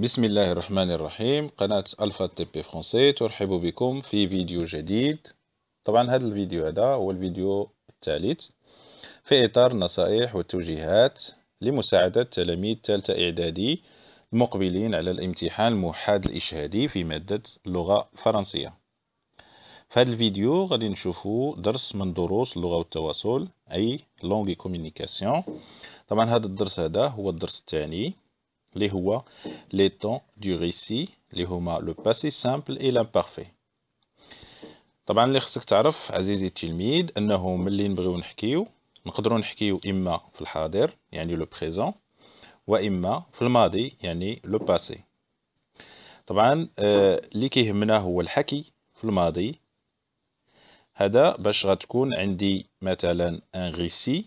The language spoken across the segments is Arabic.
بسم الله الرحمن الرحيم قناة ألفا تي بي فرونسي ترحب بكم في فيديو جديد طبعا هذا الفيديو هذا هو الفيديو الثالث في إطار النصائح والتوجيهات لمساعدة تلاميذ ثالثة إعدادي المقبلين على الامتحان الموحد الإشهادي في مادة اللغة الفرنسية في هذا الفيديو غادي نشوفو درس من دروس اللغة والتواصل أي لونغي كومينيكاسيون طبعا هذا الدرس هذا هو الدرس الثاني les هو لي طون دو ريسي les هما لو باسي سامبل et l'imparfait. طبعا اللي خصك تعرف عزيزي التلميذ انه ملي نبغيو نحكيو نقدروا نحكيو اما في الحاضر يعني لو بريزون واما في الماضي يعني لو باسي طبعا آه، اللي كيهمنا هو الحكي في الماضي هذا باش غتكون عندي مثلا ان ريسي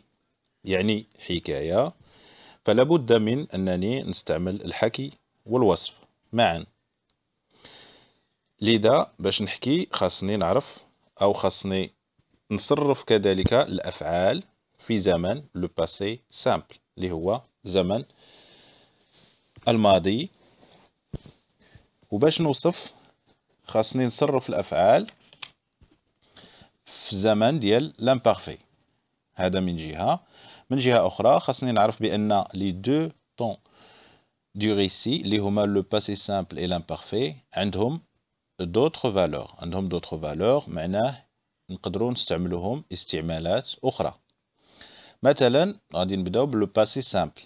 يعني حكايه فلا بد من أنني نستعمل الحكي والوصف معا لذا باش نحكي خاصني نعرف أو خاصني نصرف كذلك الأفعال في زمن لو باسي سامبل اللي هو زمن الماضي وباش نوصف خاصني نصرف الأفعال في زمن ديال لامبارفي هذا من جهة من جهه اخرى خاصني نعرف بان لي دو طون دو ريسي اللي هما لو باسي سامبل اي لامبارفي عندهم دوطخ فالور عندهم دوطخ فالور معناه نقدروا نستعملوهم استعمالات اخرى مثلا غادي نبداو بلو باسي سامبل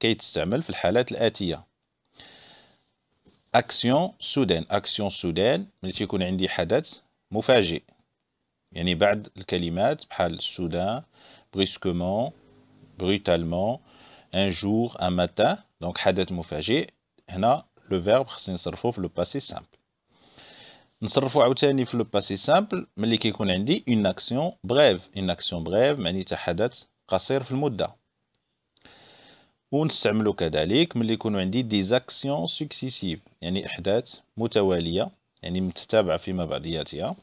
كيتستعمل في الحالات الاتيه اكسيون سودان اكسيون سودان ملي تيكون عندي حدث مفاجئ يعني بعد الكلمات بحال السودان brusquement brutalement un jour un matin دونك حدث مفاجئ هنا لو verbe, خصني نصرفو في le passé سامبل نصرفو عاوتاني في لو باسي سامبل ملي كيكون عندي اون اكسيون بريف اون اكسيون بريف معناتها حدث قصير في المده ونستعملو كذلك ملي يكون عندي دي زاكسيون سوكسيسيف يعني احداث متواليه يعني متتابعه فيما بعضياتها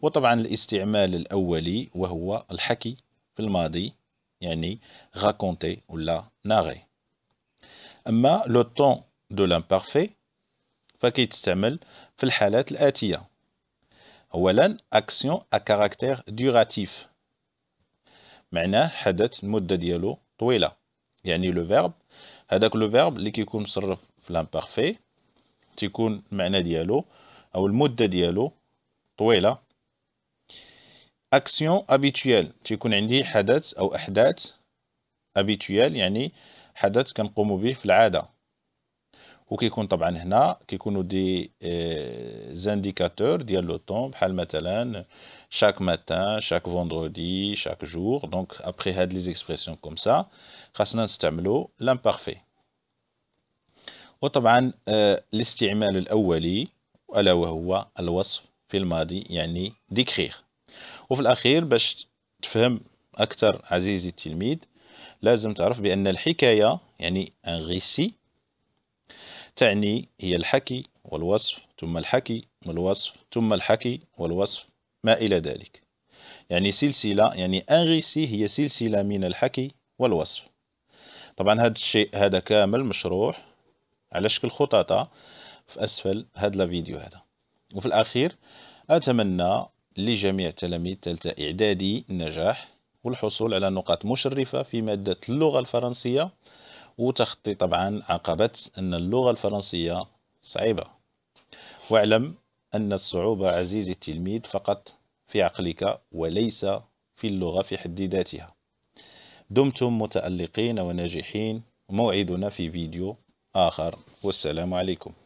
وطبعا الاستعمال الاولي وهو الحكي في الماضي يعني raconter ولا narrer أما لو طون دو لامبارفي فكيتستعمل في الحالات الآتية أولا أكسيون أ كاركتير دوراتيف معناه حدث المدة ديالو طويلة يعني لو فيرب هذاك لو فيرب اللي كيكون مصرف في لامبارفي تيكون المعنى ديالو أو المدة ديالو طويلة اكسيون ابيتويال تيكون عندي حدث او احداث ابيتويال يعني حدث كنقومو به في العاده وكيكون طبعا هنا كيكونوا دي زانديكاتور آه، ديال لو طون بحال مثلا شاك ماتان شاك فوندرودي شاك جور دونك ابخي هاد لي زيكسبرسيون كوم سا خاصنا نستعملو لامبارفي وطبعا آه، الاستعمال الاولي الا وهو الوصف في الماضي يعني ديكريغ وفي الأخير باش تفهم أكثر عزيزي التلميذ لازم تعرف بأن الحكاية يعني أن غيسي تعني هي الحكي والوصف ثم الحكي والوصف ثم الحكي والوصف ما إلى ذلك يعني سلسلة يعني أن غيسي هي سلسلة من الحكي والوصف طبعا هذا الشيء هذا كامل مشروح على شكل خطاطة في أسفل هذا الفيديو هذا وفي الأخير أتمنى لجميع تلاميذ تلتا إعدادي النجاح والحصول على نقاط مشرفة في مادة اللغة الفرنسية وتخطي طبعا عقبة أن اللغة الفرنسية صعبة واعلم أن الصعوبة عزيزي التلميذ فقط في عقلك وليس في اللغة في حد ذاتها دمتم متألقين وناجحين موعدنا في فيديو آخر والسلام عليكم